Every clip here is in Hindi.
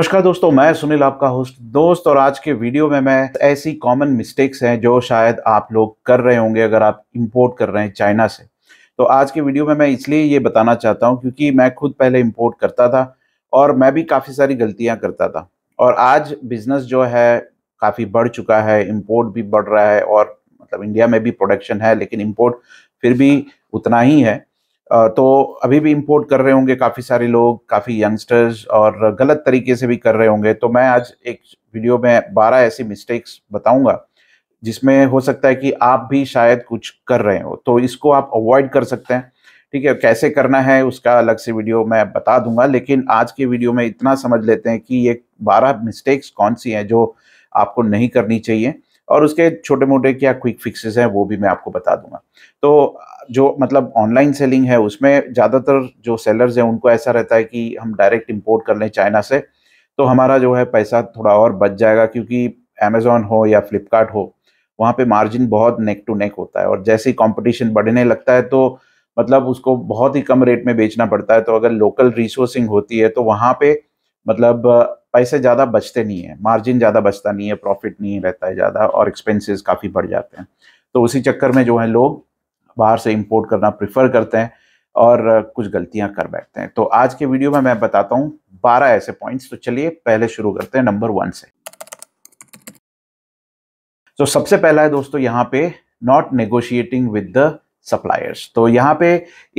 नमस्कार दोस्तों मैं सुनील आपका होस्ट दोस्त और आज के वीडियो में मैं ऐसी कॉमन मिस्टेक्स हैं जो शायद आप लोग कर रहे होंगे अगर आप इंपोर्ट कर रहे हैं चाइना से तो आज के वीडियो में मैं इसलिए ये बताना चाहता हूँ क्योंकि मैं खुद पहले इंपोर्ट करता था और मैं भी काफ़ी सारी गलतियाँ करता था और आज बिजनेस जो है काफ़ी बढ़ चुका है इम्पोर्ट भी बढ़ रहा है और मतलब इंडिया में भी प्रोडक्शन है लेकिन इम्पोर्ट फिर भी उतना ही है तो अभी भी इंपोर्ट कर रहे होंगे काफ़ी सारे लोग काफ़ी यंगस्टर्स और गलत तरीके से भी कर रहे होंगे तो मैं आज एक वीडियो में बारह ऐसी मिस्टेक्स बताऊंगा जिसमें हो सकता है कि आप भी शायद कुछ कर रहे हो तो इसको आप अवॉइड कर सकते हैं ठीक है कैसे करना है उसका अलग से वीडियो मैं बता दूंगा लेकिन आज के वीडियो में इतना समझ लेते हैं कि ये बारह मिस्टेक्स कौन सी हैं जो आपको नहीं करनी चाहिए और उसके छोटे मोटे क्या क्विक फिक्सेस हैं वो भी मैं आपको बता दूंगा तो जो मतलब ऑनलाइन सेलिंग है उसमें ज़्यादातर जो सेलर्स हैं उनको ऐसा रहता है कि हम डायरेक्ट इम्पोर्ट कर लें चाइना से तो हमारा जो है पैसा थोड़ा और बच जाएगा क्योंकि अमेज़ोन हो या फ्लिपकार्ट हो वहाँ पे मार्जिन बहुत नेक टू नेक होता है और जैसे ही कॉम्पिटिशन बढ़ने लगता है तो मतलब उसको बहुत ही कम रेट में बेचना पड़ता है तो अगर लोकल रिसोर्सिंग होती है तो वहाँ पे मतलब पैसे ज़्यादा बचते नहीं है मार्जिन ज़्यादा बचता नहीं है प्रॉफिट नहीं रहता है ज़्यादा और एक्सपेंसेस काफ़ी बढ़ जाते हैं तो उसी चक्कर में जो है लोग बाहर से इम्पोर्ट करना प्रिफर करते हैं और कुछ गलतियां कर बैठते हैं तो आज के वीडियो में मैं बताता हूँ बारह ऐसे पॉइंट्स तो चलिए पहले शुरू करते हैं नंबर वन से तो सबसे पहला है दोस्तों यहाँ पे not negotiating with the suppliers तो यहाँ पे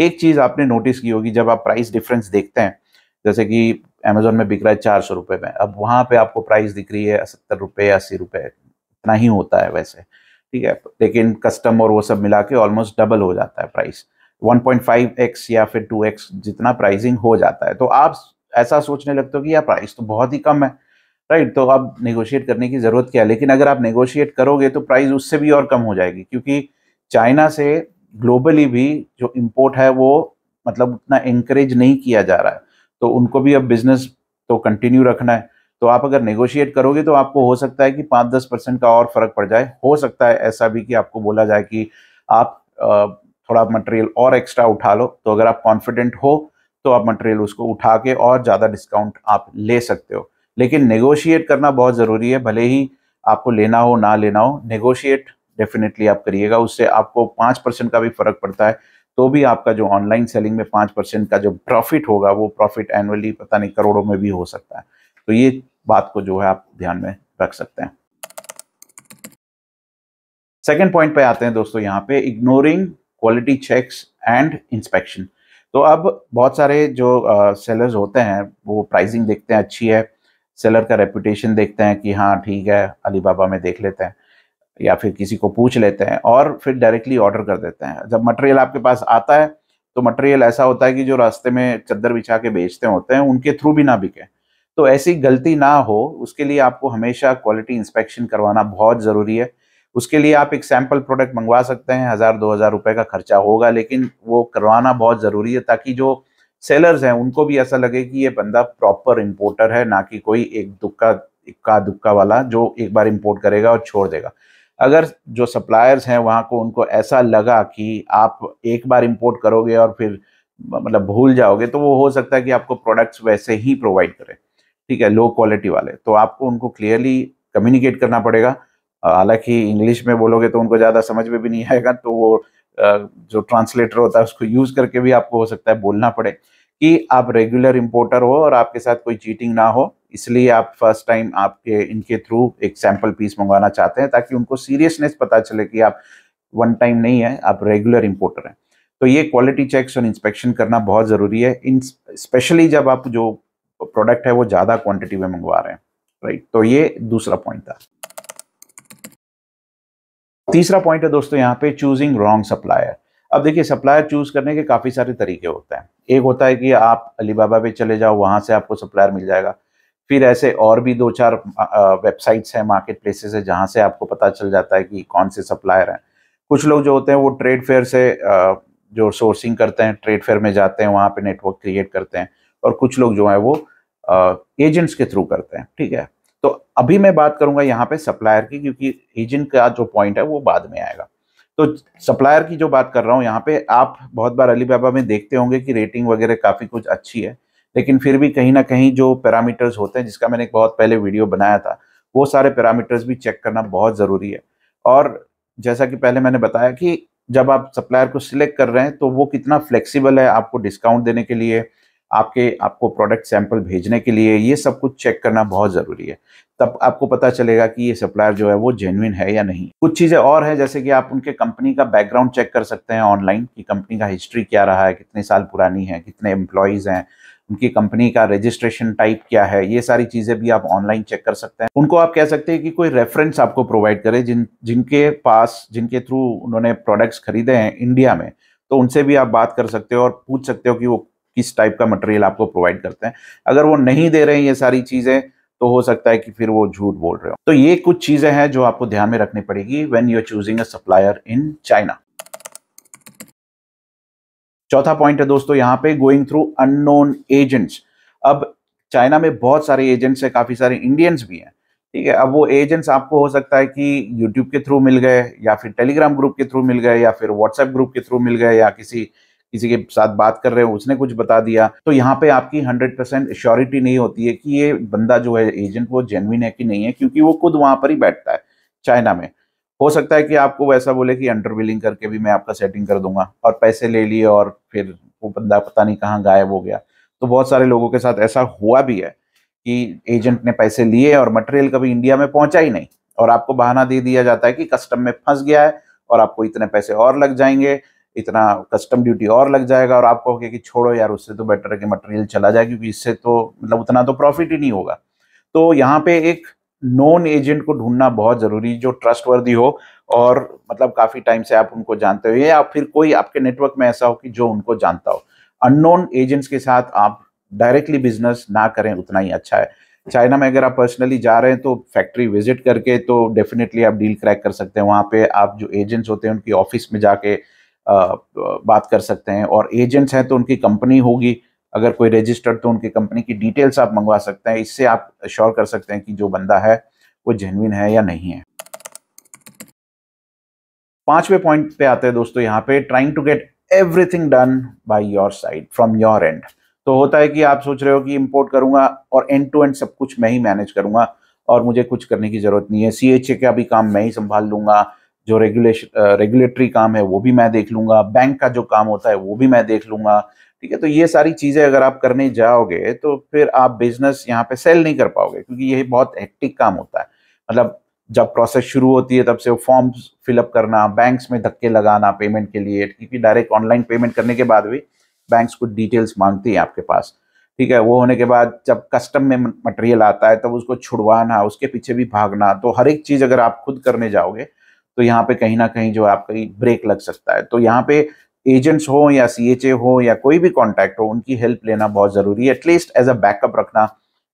एक चीज़ आपने नोटिस की होगी जब आप प्राइस डिफरेंस देखते हैं जैसे कि अमेजोन में बिक रहा है चार सौ रुपये में अब वहाँ पे आपको प्राइस दिख रही है सत्तर रुपये अस्सी रुपये इतना ही होता है वैसे ठीक है लेकिन कस्टम और वो सब मिला के ऑलमोस्ट डबल हो जाता है प्राइस एक्स या फिर एक्स जितना प्राइसिंग हो जाता है तो आप ऐसा सोचने लगते हो कि यार प्राइस तो बहुत ही कम है राइट तो अब नेगोशिएट करने की ज़रूरत क्या है लेकिन अगर आप नेगोशिएट करोगे तो प्राइस उससे भी और कम हो जाएगी क्योंकि चाइना से ग्लोबली भी जो इम्पोर्ट है वो मतलब उतना इंकरेज नहीं किया जा रहा है तो उनको भी अब बिजनेस तो कंटिन्यू रखना है तो आप अगर नेगोशिएट करोगे तो आपको हो सकता है कि पाँच दस परसेंट का और फर्क पड़ जाए हो सकता है ऐसा भी कि आपको बोला जाए कि आप थोड़ा मटेरियल और एक्स्ट्रा उठा लो तो अगर आप कॉन्फिडेंट हो तो आप मटेरियल उसको उठा के और ज़्यादा डिस्काउंट आप ले सकते हो लेकिन नेगोशिएट करना बहुत ज़रूरी है भले ही आपको लेना हो ना लेना हो नेगोशिएट डेफिनेटली आप करिएगा उससे आपको पाँच परसेंट का भी फर्क पड़ता है तो भी आपका जो ऑनलाइन सेलिंग में पाँच परसेंट का जो प्रॉफिट होगा वो प्रॉफिट एनुअली पता नहीं करोड़ों में भी हो सकता है तो ये बात को जो है आप ध्यान में रख सकते हैं सेकेंड पॉइंट पे आते हैं दोस्तों यहाँ पे ignoring quality checks and inspection तो अब बहुत सारे जो सेलर्स uh, होते हैं वो प्राइसिंग देखते हैं अच्छी है सेलर का रेपुटेशन देखते हैं कि हाँ ठीक है अलीबाबा में देख लेते हैं या फिर किसी को पूछ लेते हैं और फिर डायरेक्टली ऑर्डर कर देते हैं जब मटेरियल आपके पास आता है तो मटेरियल ऐसा होता है कि जो रास्ते में चद्दर बिछा के बेचते होते हैं उनके थ्रू भी ना बिके तो ऐसी गलती ना हो उसके लिए आपको हमेशा क्वालिटी इंस्पेक्शन करवाना बहुत ज़रूरी है उसके लिए आप एक सैम्पल प्रोडक्ट मंगवा सकते हैं हज़ार दो हज़ार रुपये का खर्चा होगा लेकिन वो करवाना बहुत ज़रूरी है ताकि जो सेलर्स हैं उनको भी ऐसा लगे कि ये बंदा प्रॉपर इम्पोर्टर है ना कि कोई एक दुक्का इक्का दुक्का वाला जो एक बार इम्पोर्ट करेगा और छोड़ देगा अगर जो सप्लायर्स हैं वहाँ को उनको ऐसा लगा कि आप एक बार इम्पोर्ट करोगे और फिर मतलब भूल जाओगे तो वो हो सकता है कि आपको प्रोडक्ट्स वैसे ही प्रोवाइड करें ठीक है लो क्वालिटी वाले तो आपको उनको क्लियरली कम्युनिकेट करना पड़ेगा हालांकि इंग्लिश में बोलोगे तो उनको ज़्यादा समझ में भी नहीं आएगा तो वो जो ट्रांसलेटर होता है उसको यूज़ करके भी आपको हो सकता है बोलना पड़े कि आप रेगुलर इम्पोर्टर हो और आपके साथ कोई चीटिंग ना हो इसलिए आप फर्स्ट टाइम आपके इनके थ्रू एक सैंपल पीस मंगवाना चाहते हैं ताकि उनको सीरियसनेस पता चले कि आप वन टाइम नहीं है आप रेगुलर इंपोर्टर हैं तो ये क्वालिटी चेक्स और इंस्पेक्शन करना बहुत ज़रूरी है इन स्पेशली जब आप जो प्रोडक्ट है वो ज़्यादा क्वांटिटी में मंगवा रहे हैं राइट तो ये दूसरा पॉइंट था तीसरा पॉइंट है दोस्तों यहाँ पे चूजिंग रॉन्ग सप्लायर अब देखिए सप्लायर चूज करने के काफ़ी सारे तरीके होते हैं एक होता है कि आप अलीबाबा पे चले जाओ वहाँ से आपको सप्लायर मिल जाएगा फिर ऐसे और भी दो चार वेबसाइट्स हैं मार्केट प्लेसेस है जहाँ से आपको पता चल जाता है कि कौन से सप्लायर हैं कुछ लोग जो होते हैं वो ट्रेड फेयर से जो सोर्सिंग करते हैं ट्रेड फेयर में जाते हैं वहाँ पे नेटवर्क क्रिएट करते हैं और कुछ लोग जो है वो एजेंट्स के थ्रू करते हैं ठीक है तो अभी मैं बात करूँगा यहाँ पर सप्लायर की क्योंकि एजेंट का जो पॉइंट है वो बाद में आएगा तो सप्लायर की जो बात कर रहा हूँ यहाँ पे आप बहुत बार अली में देखते होंगे कि रेटिंग वगैरह काफ़ी कुछ अच्छी है लेकिन फिर भी कहीं ना कहीं जो पैरामीटर्स होते हैं जिसका मैंने एक बहुत पहले वीडियो बनाया था वो सारे पैरामीटर्स भी चेक करना बहुत ज़रूरी है और जैसा कि पहले मैंने बताया कि जब आप सप्लायर को सिलेक्ट कर रहे हैं तो वो कितना फ्लेक्सिबल है आपको डिस्काउंट देने के लिए आपके आपको प्रोडक्ट सैंपल भेजने के लिए ये सब कुछ चेक करना बहुत ज़रूरी है तब आपको पता चलेगा कि ये सप्लायर जो है वो जेनविन है या नहीं कुछ चीज़ें और हैं जैसे कि आप उनके कंपनी का बैकग्राउंड चेक कर सकते हैं ऑनलाइन कि कंपनी का हिस्ट्री क्या रहा है कितने साल पुरानी है कितने एम्प्लॉयज़ हैं उनकी कंपनी का रजिस्ट्रेशन टाइप क्या है ये सारी चीज़ें भी आप ऑनलाइन चेक कर सकते हैं उनको आप कह सकते हैं कि कोई रेफरेंस आपको प्रोवाइड करे जिन जिनके पास जिनके थ्रू उन्होंने प्रोडक्ट्स खरीदे हैं इंडिया में तो उनसे भी आप बात कर सकते हो और पूछ सकते हो कि वो किस टाइप का मटेरियल आपको प्रोवाइड करते हैं अगर वो नहीं दे रहे हैं ये सारी चीज़ें तो हो सकता है कि फिर वो झूठ बोल रहे हो तो ये कुछ चीज़ें हैं जो आपको ध्यान में रखनी पड़ेगी when you are choosing a supplier in China चौथा पॉइंट है दोस्तों यहाँ पे गोइंग थ्रू अननोन एजेंट्स अब चाइना में बहुत सारे एजेंट्स हैं काफ़ी सारे इंडियंस भी हैं ठीक है अब वो एजेंट्स आपको हो सकता है कि यूट्यूब के थ्रू मिल गए या फिर टेलीग्राम ग्रुप के थ्रू मिल गए या फिर व्हाट्सएप ग्रुप के थ्रू मिल गए या किसी किसी के साथ बात कर रहे हो उसने कुछ बता दिया तो यहाँ पे आपकी 100 परसेंट श्योरिटी नहीं होती है कि ये बंदा जो है एजेंट वो जेनविन है कि नहीं है क्योंकि वो खुद वहां पर ही बैठता है चाइना में हो सकता है कि आपको वैसा बोले कि अंडर बिलिंग करके भी मैं आपका सेटिंग कर दूंगा और पैसे ले लिए और फिर वो बंदा पता नहीं कहाँ गायब हो गया तो बहुत सारे लोगों के साथ ऐसा हुआ भी है कि एजेंट ने पैसे लिए और मटेरियल कभी इंडिया में पहुंचा ही नहीं और आपको बहाना दे दिया जाता है कि कस्टम में फंस गया है और आपको इतने पैसे और लग जाएंगे इतना कस्टम ड्यूटी और लग जाएगा और आपको कहे कि छोड़ो यार उससे तो बेटर है कि मटेरियल चला जाए क्योंकि इससे तो मतलब उतना तो प्रॉफिट ही नहीं होगा तो यहाँ पे एक नॉन एजेंट को ढूंढना बहुत जरूरी जो ट्रस्ट वर्दी हो और मतलब काफ़ी टाइम से आप उनको जानते हो या फिर कोई आपके नेटवर्क में ऐसा हो कि जो उनको जानता हो अननोन एजेंट्स के साथ आप डायरेक्टली बिजनेस ना करें उतना ही अच्छा है चाइना में अगर आप पर्सनली जा रहे हैं तो फैक्ट्री विजिट करके तो डेफिनेटली आप डील क्रैक कर सकते हैं वहाँ पे आप जो एजेंट्स होते हैं उनकी ऑफिस में जाके बात कर सकते हैं और एजेंट्स हैं तो उनकी कंपनी होगी अगर कोई रजिस्टर्ड तो उनकी कंपनी की डिटेल्स आप मंगवा सकते हैं इससे आप श्योर कर सकते हैं कि जो बंदा है वो जेनविन है या नहीं है पांचवे पॉइंट पे आते हैं दोस्तों यहाँ पे trying to get everything done by your side from your end तो होता है कि आप सोच रहे हो कि इंपोर्ट करूंगा और एंड टू एंड सब कुछ मैं ही मैनेज करूंगा और मुझे कुछ करने की जरूरत नहीं है सी एच ए का भी काम मैं ही संभाल लूंगा जो रेगुलेशन रेगुलेटरी काम है वो भी मैं देख लूंगा बैंक का जो काम होता है वो भी मैं देख लूंगा ठीक है तो ये सारी चीज़ें अगर आप करने जाओगे तो फिर आप बिजनेस यहाँ पे सेल नहीं कर पाओगे क्योंकि ये बहुत हेक्टिक काम होता है मतलब जब प्रोसेस शुरू होती है तब से वो फॉर्म फिलअप करना बैंक्स में धक्के लगाना पेमेंट के लिए क्योंकि डायरेक्ट ऑनलाइन पेमेंट करने के बाद भी बैंक्स कुछ डिटेल्स मांगती हैं आपके पास ठीक है वो होने के बाद जब कस्टम में मटेरियल आता है तब उसको छुड़वाना उसके पीछे भी भागना तो हर एक चीज़ अगर आप खुद करने जाओगे तो यहाँ पे कहीं ना कहीं जो आपका ब्रेक लग सकता है तो यहाँ पे एजेंट्स हो या सी हो या कोई भी कॉन्टैक्ट हो उनकी हेल्प लेना बहुत ज़रूरी है एटलीस्ट एज अ बैकअप रखना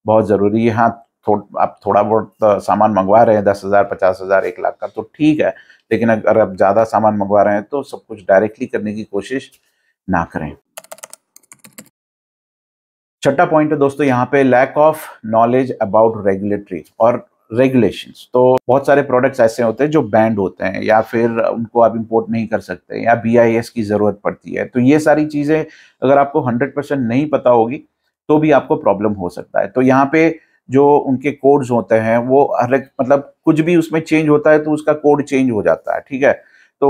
बहुत ज़रूरी है हाँ थो, आप थोड़ा बहुत सामान मंगवा रहे हैं दस हज़ार पचास हज़ार एक लाख का तो ठीक है लेकिन अगर आप ज़्यादा सामान मंगवा रहे हैं तो सब कुछ डायरेक्टली करने की कोशिश ना करें छठा पॉइंट है दोस्तों यहाँ पे lack of knowledge about regulatory और रेगुलेशन तो बहुत सारे प्रोडक्ट्स ऐसे होते हैं जो बैंड होते हैं या फिर उनको आप इम्पोर्ट नहीं कर सकते या बी की ज़रूरत पड़ती है तो ये सारी चीज़ें अगर आपको हंड्रेड परसेंट नहीं पता होगी तो भी आपको प्रॉब्लम हो सकता है तो यहाँ पे जो उनके कोड्स होते हैं वो हर मतलब कुछ भी उसमें चेंज होता है तो उसका कोड चेंज हो जाता है ठीक है तो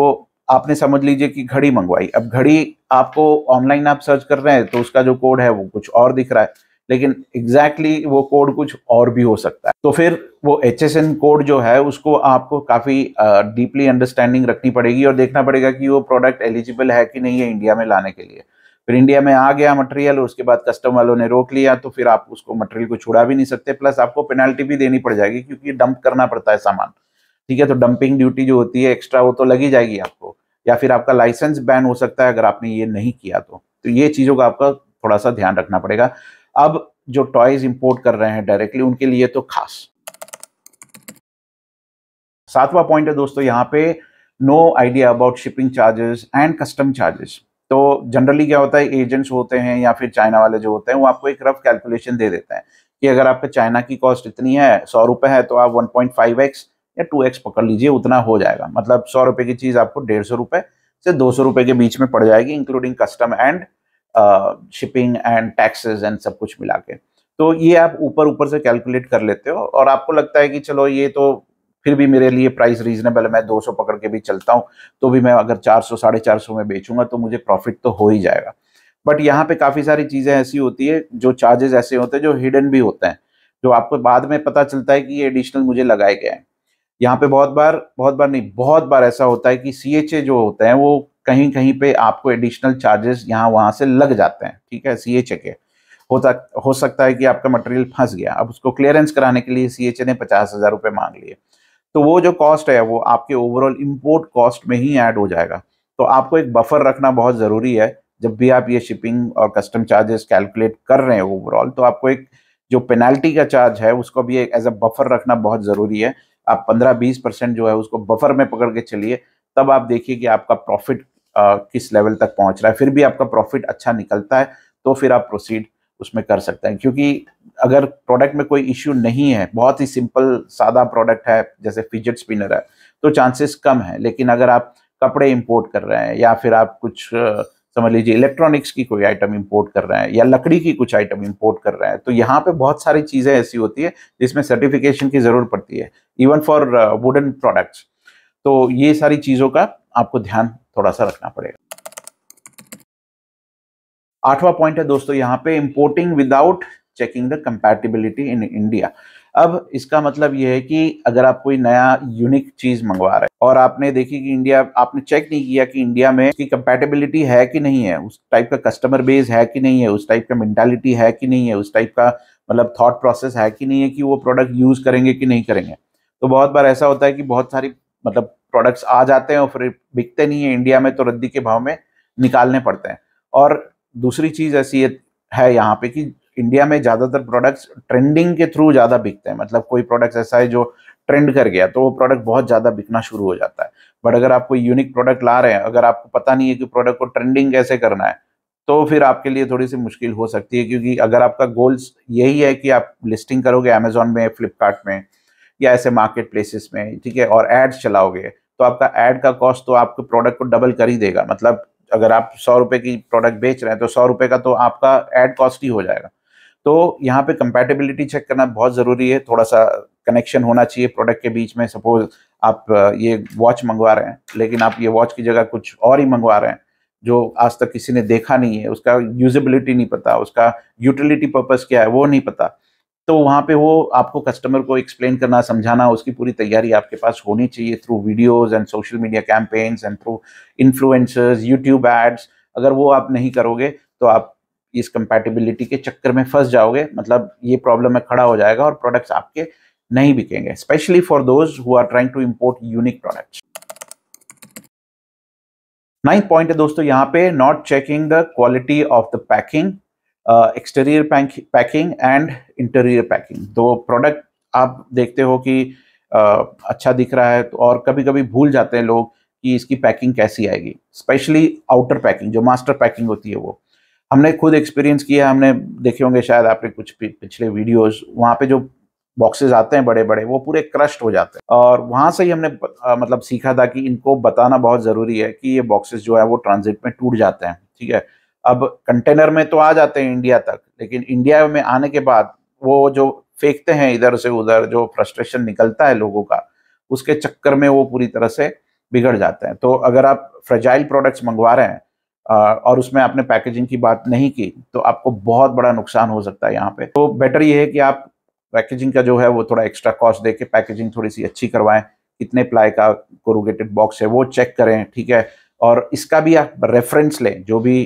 आपने समझ लीजिए कि घड़ी मंगवाई अब घड़ी आपको ऑनलाइन आप सर्च कर रहे हैं तो उसका जो कोड है वो कुछ और दिख रहा है लेकिन एग्जैक्टली exactly वो कोड कुछ और भी हो सकता है तो फिर वो एच कोड जो है उसको आपको काफ़ी डीपली अंडरस्टैंडिंग रखनी पड़ेगी और देखना पड़ेगा कि वो प्रोडक्ट एलिजिबल है कि नहीं है इंडिया में लाने के लिए फिर इंडिया में आ गया मटेरियल और उसके बाद कस्टम वालों ने रोक लिया तो फिर आप उसको मटेरियल को छुड़ा भी नहीं सकते प्लस आपको पेनल्टी भी देनी पड़ जाएगी क्योंकि डंप करना पड़ता है सामान ठीक है तो डंपिंग ड्यूटी जो होती है एक्स्ट्रा वो तो लगी जाएगी आपको या फिर आपका लाइसेंस बैन हो सकता है अगर आपने ये नहीं किया तो, तो ये चीज़ों का आपका थोड़ा सा ध्यान रखना पड़ेगा अब जो टॉयज इंपोर्ट कर रहे हैं डायरेक्टली उनके लिए तो खास सातवां पॉइंट है दोस्तों यहां पे no idea about shipping charges and custom charges तो जनरली क्या होता है एजेंट्स होते हैं या फिर चाइना वाले जो होते हैं वो आपको एक रफ कैलकुलेशन दे देते हैं कि अगर आपके चाइना की कॉस्ट इतनी है सौ रुपए है तो आप वन पॉइंट फाइव एक्स या टू एक्स पकड़ लीजिए उतना हो जाएगा मतलब सौ रुपए की चीज़ आपको डेढ़ सौ रुपए से दो सौ रुपए के बीच में पड़ जाएगी including custom and shipping and taxes and सब कुछ मिला के तो ये आप ऊपर ऊपर से कैलकुलेट कर लेते हो और आपको लगता है कि चलो ये तो फिर भी मेरे लिए प्राइस रीजनेबल है मैं 200 पकड़ के भी चलता हूँ तो भी मैं अगर 400 साढ़े चार में बेचूंगा तो मुझे प्रॉफिट तो हो ही जाएगा बट यहाँ पे काफ़ी सारी चीज़ें ऐसी होती है जो चार्जेस ऐसे होते हैं जो हिडन भी होते हैं जो आपको बाद में पता चलता है कि ये एडिशनल मुझे लगाए गए हैं यहाँ पे बहुत बार बहुत बार नहीं बहुत बार ऐसा होता है कि सी जो होते हैं वो कहीं कहीं पे आपको एडिशनल चार्जेस यहाँ वहाँ से लग जाते हैं ठीक है सी एच ए के होता हो सकता है कि आपका मटेरियल फंस गया अब उसको क्लियरेंस कराने के लिए सी एच ए ने पचास हज़ार रुपये मांग लिए तो वो जो कॉस्ट है वो आपके ओवरऑल इम्पोर्ट कॉस्ट में ही ऐड हो जाएगा तो आपको एक बफर रखना बहुत ज़रूरी है जब भी आप ये शिपिंग और कस्टम चार्जेस कैलकुलेट कर रहे हैं ओवरऑल तो आपको एक जो पेनल्टी का चार्ज है उसको भी एज अ बफर रखना बहुत ज़रूरी है आप पंद्रह बीस परसेंट जो है उसको बफर में पकड़ के चलिए तब आप देखिए कि आपका प्रॉफिट किस लेवल तक पहुंच रहा है फिर भी आपका प्रॉफिट अच्छा निकलता है तो फिर आप प्रोसीड उसमें कर सकते हैं क्योंकि अगर प्रोडक्ट में कोई इश्यू नहीं है बहुत ही सिंपल सादा प्रोडक्ट है जैसे फिजट स्पिनर है तो चांसेस कम है लेकिन अगर आप कपड़े इंपोर्ट कर रहे हैं या फिर आप कुछ समझ लीजिए इलेक्ट्रॉनिक्स की कोई आइटम इंपोर्ट कर रहे हैं या लकड़ी की कुछ आइटम इंपोर्ट कर रहे हैं तो यहाँ पे बहुत सारी चीज़ें ऐसी होती है जिसमें सर्टिफिकेशन की ज़रूरत पड़ती है इवन फॉर वुडन प्रोडक्ट्स तो ये सारी चीज़ों का आपको ध्यान थोड़ा सा रखना पड़ेगा आठवां पॉइंट है दोस्तों यहाँ पे importing without checking the compatibility in India अब इसका मतलब यह है कि अगर आप कोई नया यूनिक चीज मंगवा रहे हैं और आपने देखी कि इंडिया आपने चेक नहीं किया कि इंडिया में उसकी कंपैटिबिलिटी है कि नहीं है उस टाइप का कस्टमर बेस है कि नहीं है उस टाइप का मेंटालिटी है कि नहीं है उस टाइप का मतलब थॉट प्रोसेस है कि नहीं है कि वो प्रोडक्ट यूज करेंगे कि नहीं करेंगे तो बहुत बार ऐसा होता है कि बहुत सारी मतलब प्रोडक्ट्स आ जाते हैं और फिर बिकते नहीं है इंडिया में तो रद्दी के भाव में निकालने पड़ते हैं और दूसरी चीज़ ऐसी है यहाँ पे कि इंडिया में ज़्यादातर प्रोडक्ट्स ट्रेंडिंग के थ्रू ज़्यादा बिकते हैं मतलब कोई प्रोडक्ट्स ऐसा है जो ट्रेंड कर गया तो वो प्रोडक्ट बहुत ज़्यादा बिकना शुरू हो जाता है बट अगर आप कोई यूनिक प्रोडक्ट ला रहे हैं अगर आपको पता नहीं है कि प्रोडक्ट को ट्रेंडिंग कैसे करना है तो फिर आपके लिए थोड़ी सी मुश्किल हो सकती है क्योंकि अगर आपका गोल्स यही है कि आप लिस्टिंग करोगे अमेजोन में फ्लिपकार्ट में या ऐसे मार्केट प्लेसेस में ठीक है और एड्स चलाओगे तो आपका एड का कॉस्ट तो आपके प्रोडक्ट को डबल कर ही देगा मतलब अगर आप सौ रुपये की प्रोडक्ट बेच रहे हैं तो सौ रुपये का तो आपका एड कॉस्ट ही हो जाएगा तो यहाँ पे कंपैटिबिलिटी चेक करना बहुत ज़रूरी है थोड़ा सा कनेक्शन होना चाहिए प्रोडक्ट के बीच में सपोज आप ये वॉच मंगवा रहे हैं लेकिन आप ये वॉच की जगह कुछ और ही मंगवा रहे हैं जो आज तक किसी ने देखा नहीं है उसका यूजेबिलिटी नहीं पता उसका यूटिलिटी पर्पज़ क्या है वो नहीं पता तो वहाँ पे वो आपको कस्टमर को एक्सप्लेन करना समझाना उसकी पूरी तैयारी आपके पास होनी चाहिए through videos and social media campaigns and through influencers YouTube ads अगर वो आप नहीं करोगे तो आप इस कंपैटिबिलिटी के चक्कर में फंस जाओगे मतलब ये प्रॉब्लम में खड़ा हो जाएगा और प्रोडक्ट्स आपके नहीं बिकेंगे specially for those who are trying to import unique products ninth point है दोस्तों यहाँ पे not checking the quality of the packing exterior packing and interior packing तो प्रोडक्ट आप देखते हो कि uh, अच्छा दिख रहा है तो और कभी कभी भूल जाते हैं लोग कि इसकी पैकिंग कैसी आएगी स्पेशली आउटर पैकिंग जो मास्टर पैकिंग होती है वो हमने खुद एक्सपीरियंस किया हमने देखे होंगे शायद आपने कुछ पिछले वीडियोस वहाँ पे जो बॉक्सेस आते हैं बड़े बड़े वो पूरे क्रश्ड हो जाते हैं और वहाँ से ही हमने आ, मतलब सीखा था कि इनको बताना बहुत ज़रूरी है कि ये बॉक्सेस जो है वो ट्रांजिट में टूट जाते हैं ठीक है अब कंटेनर में तो आ जाते हैं इंडिया तक लेकिन इंडिया में आने के बाद वो जो फेंकते हैं इधर से उधर जो फ्रस्ट्रेशन निकलता है लोगों का उसके चक्कर में वो पूरी तरह से बिगड़ जाते हैं तो अगर आप फ्रेजाइल प्रोडक्ट्स मंगवा रहे हैं और उसमें आपने पैकेजिंग की बात नहीं की तो आपको बहुत बड़ा नुकसान हो सकता है यहाँ पे तो बेटर ये है कि आप पैकेजिंग का जो है वो थोड़ा एक्स्ट्रा कॉस्ट दे के पैकेजिंग थोड़ी सी अच्छी करवाएं कितने प्लाई का कोरोगेटेड बॉक्स है वो चेक करें ठीक है और इसका भी आप रेफरेंस लें जो भी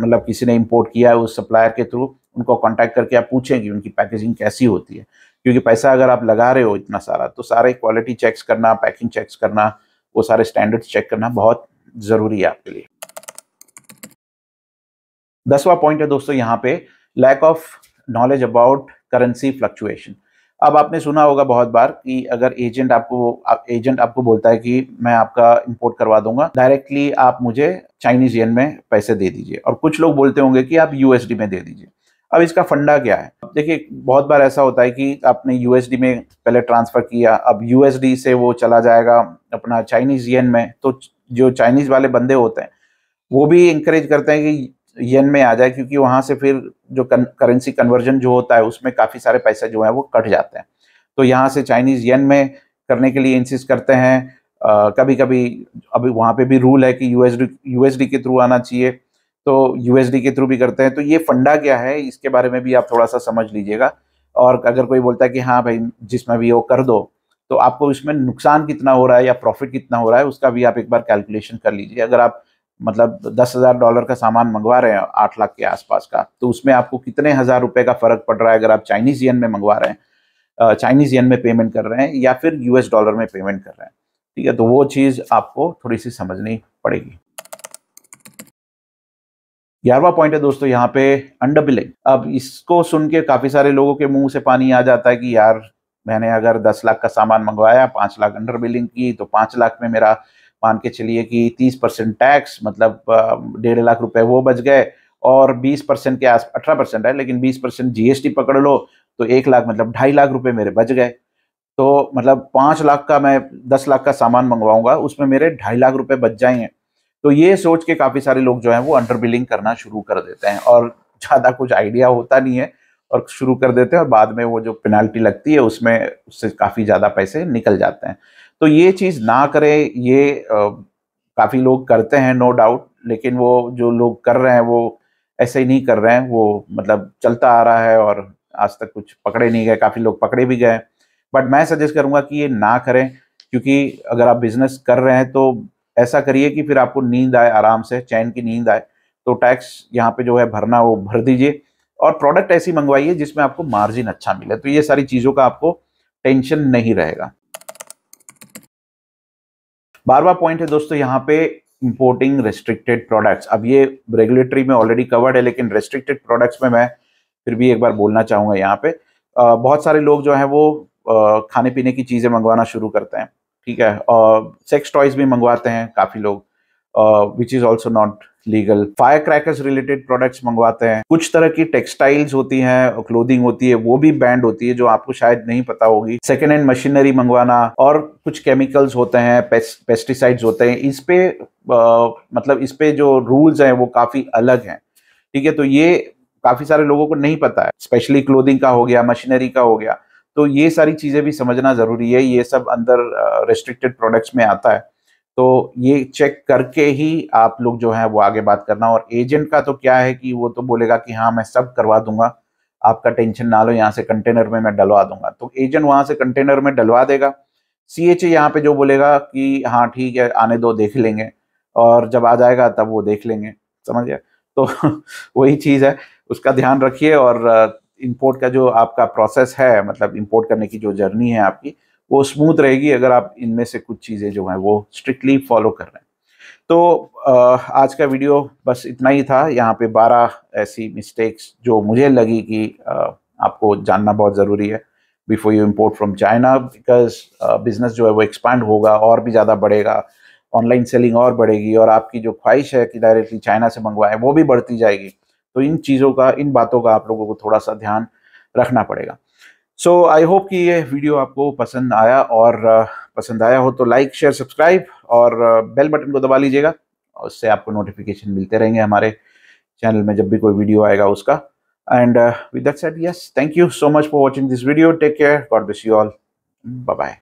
मतलब किसी ने इम्पोर्ट किया है उस सप्लायर के थ्रू उनको कांटेक्ट करके आप पूछें कि उनकी पैकेजिंग कैसी होती है क्योंकि पैसा अगर आप लगा रहे हो इतना सारा तो सारे क्वालिटी चेक्स करना पैकिंग चेक्स करना वो सारे स्टैंडर्ड्स चेक करना बहुत ज़रूरी है आपके लिए दसवा पॉइंट है दोस्तों यहाँ पे lack of knowledge about currency fluctuation अब आपने सुना होगा बहुत बार कि अगर एजेंट आपको आप, एजेंट आपको बोलता है कि मैं आपका इंपोर्ट करवा दूंगा डायरेक्टली आप मुझे चाइनीज येन में पैसे दे दीजिए और कुछ लोग बोलते होंगे कि आप यूएसडी में दे दीजिए अब इसका फंडा क्या है देखिए बहुत बार ऐसा होता है कि आपने यूएसडी में पहले ट्रांसफर किया अब यूएसडी से वो चला जाएगा अपना चाइनीज येन में तो जो चाइनीज वाले बंदे होते हैं वो भी इंकरेज करते हैं कि येन में आ जाए क्योंकि वहां से फिर जो करेंसी कन्वर्जन जो होता है उसमें काफ़ी सारे पैसे जो है वो कट जाते हैं तो यहाँ से चाइनीज़ येन में करने के लिए इंसिस करते हैं आ, कभी कभी अभी वहाँ पे भी रूल है कि यूएसडी यूएसडी के थ्रू आना चाहिए तो यूएसडी के थ्रू भी करते हैं तो ये फंडा क्या है इसके बारे में भी आप थोड़ा सा समझ लीजिएगा और अगर कोई बोलता है कि हाँ भाई जिसमें भी वो कर दो तो आपको इसमें नुकसान कितना हो रहा है या प्रॉफिट कितना हो रहा है उसका भी आप एक बार कैलकुलेशन कर लीजिए अगर आप मतलब दस हज़ार डॉलर का सामान मंगवा रहे हैं आठ लाख के आसपास का तो उसमें आपको कितने हज़ार रुपये का फ़र्क पड़ रहा है अगर आप चाइनीज़ यन में मंगवा रहे हैं चाइनीज़ यन में पेमेंट कर रहे हैं या फिर यूएस डॉलर में पेमेंट कर रहे हैं ठीक है तो वो चीज़ आपको थोड़ी सी समझनी पड़ेगी ग्यारहवा पॉइंट है दोस्तों यहाँ पे अंडर बिलिंग अब इसको सुन के काफ़ी सारे लोगों के मुंह से पानी आ जाता है कि यार मैंने अगर दस लाख का सामान मंगवाया पाँच लाख अंडर बिलिंग की तो पाँच लाख में मेरा मान के चलिए कि 30 परसेंट टैक्स मतलब डेढ़ लाख रुपए वो बच गए और 20 परसेंट के आस अठारह परसेंट है लेकिन 20 परसेंट जीएसटी पकड़ लो तो एक लाख मतलब ढाई लाख रुपए मेरे बच गए तो मतलब पाँच लाख का मैं दस लाख का सामान मंगवाऊंगा उसमें मेरे ढाई लाख रुपये बच जाएंगे तो ये सोच के काफ़ी सारे लोग जो हैं वो अंडर बिलिंग करना शुरू कर देते हैं और ज़्यादा कुछ आइडिया होता नहीं है और शुरू कर देते हैं और बाद में वो जो पेनाल्टी लगती है उसमें उससे काफ़ी ज़्यादा पैसे निकल जाते हैं तो ये चीज़ ना करें ये काफ़ी लोग करते हैं नो डाउट लेकिन वो जो लोग कर रहे हैं वो ऐसे ही नहीं कर रहे हैं वो मतलब चलता आ रहा है और आज तक कुछ पकड़े नहीं गए काफ़ी लोग पकड़े भी गए बट मैं सजेस्ट करूँगा कि ये ना करें क्योंकि अगर आप बिजनेस कर रहे हैं तो ऐसा करिए कि फिर आपको नींद आए आराम से चैन की नींद आए तो टैक्स यहाँ पे जो है भरना वो भर दीजिए और प्रोडक्ट ऐसी मंगवाइए जिसमें आपको मार्जिन अच्छा मिले तो ये सारी चीज़ों का आपको टेंशन नहीं रहेगा बारवा पॉइंट है दोस्तों यहाँ पे इंपोर्टिंग रेस्ट्रिक्टेड प्रोडक्ट्स अब ये रेगुलेटरी में ऑलरेडी कवर्ड है लेकिन रेस्ट्रिक्टेड प्रोडक्ट्स में मैं फिर भी एक बार बोलना चाहूँगा यहाँ पे आ, बहुत सारे लोग जो है वो आ, खाने पीने की चीज़ें मंगवाना शुरू करते हैं ठीक है सेक्स टॉयज भी मंगवाते हैं काफ़ी लोग which is also not legal fire crackers related products मंगवाते हैं कुछ तरह की टेक्सटाइल्स होती हैं और क्लोदिंग होती है वो भी बैंड होती है जो आपको शायद नहीं पता होगी सेकेंड हैंड मशीनरी मंगवाना और कुछ केमिकल्स होते हैं पेस्टिसाइड्स होते हैं इस पे आ, मतलब इस पे जो रूल्स हैं वो काफी अलग हैं ठीक है तो ये काफी सारे लोगों को नहीं पता है स्पेशली क्लोदिंग का हो गया मशीनरी का हो गया तो ये सारी चीजें भी समझना जरूरी है ये सब अंदर रेस्ट्रिक्टेड प्रोडक्ट्स में आता है तो ये चेक करके ही आप लोग जो है वो आगे बात करना और एजेंट का तो क्या है कि वो तो बोलेगा कि हाँ मैं सब करवा दूंगा आपका टेंशन ना लो यहाँ से कंटेनर में मैं डलवा दूंगा तो एजेंट वहाँ से कंटेनर में डलवा देगा सी एच यहाँ पे जो बोलेगा कि हाँ ठीक है आने दो देख लेंगे और जब आ जाएगा तब वो देख लेंगे समझ गया तो वही चीज़ है उसका ध्यान रखिए और इम्पोर्ट uh, का जो आपका प्रोसेस है मतलब इम्पोर्ट करने की जो जर्नी है आपकी वो स्मूथ रहेगी अगर आप इनमें से कुछ चीज़ें जो हैं वो स्ट्रिक्टली फॉलो कर रहे हैं तो आज का वीडियो बस इतना ही था यहाँ पे 12 ऐसी मिस्टेक्स जो मुझे लगी कि आपको जानना बहुत ज़रूरी है before you import from China because business जो है वो एक्सपांड होगा और भी ज़्यादा बढ़ेगा ऑनलाइन सेलिंग और बढ़ेगी और आपकी जो ख्वाहिश है कि डायरेक्टली चाइना से मंगवाएं वो भी बढ़ती जाएगी तो इन चीज़ों का इन बातों का आप लोगों को थोड़ा सा ध्यान रखना पड़ेगा सो आई होप कि ये वीडियो आपको पसंद आया और पसंद आया हो तो लाइक शेयर सब्सक्राइब और बेल बटन को दबा लीजिएगा उससे आपको नोटिफिकेशन मिलते रहेंगे हमारे चैनल में जब भी कोई वीडियो आएगा उसका end with that said yes thank you so much for watching this video take care God bless you all bye bye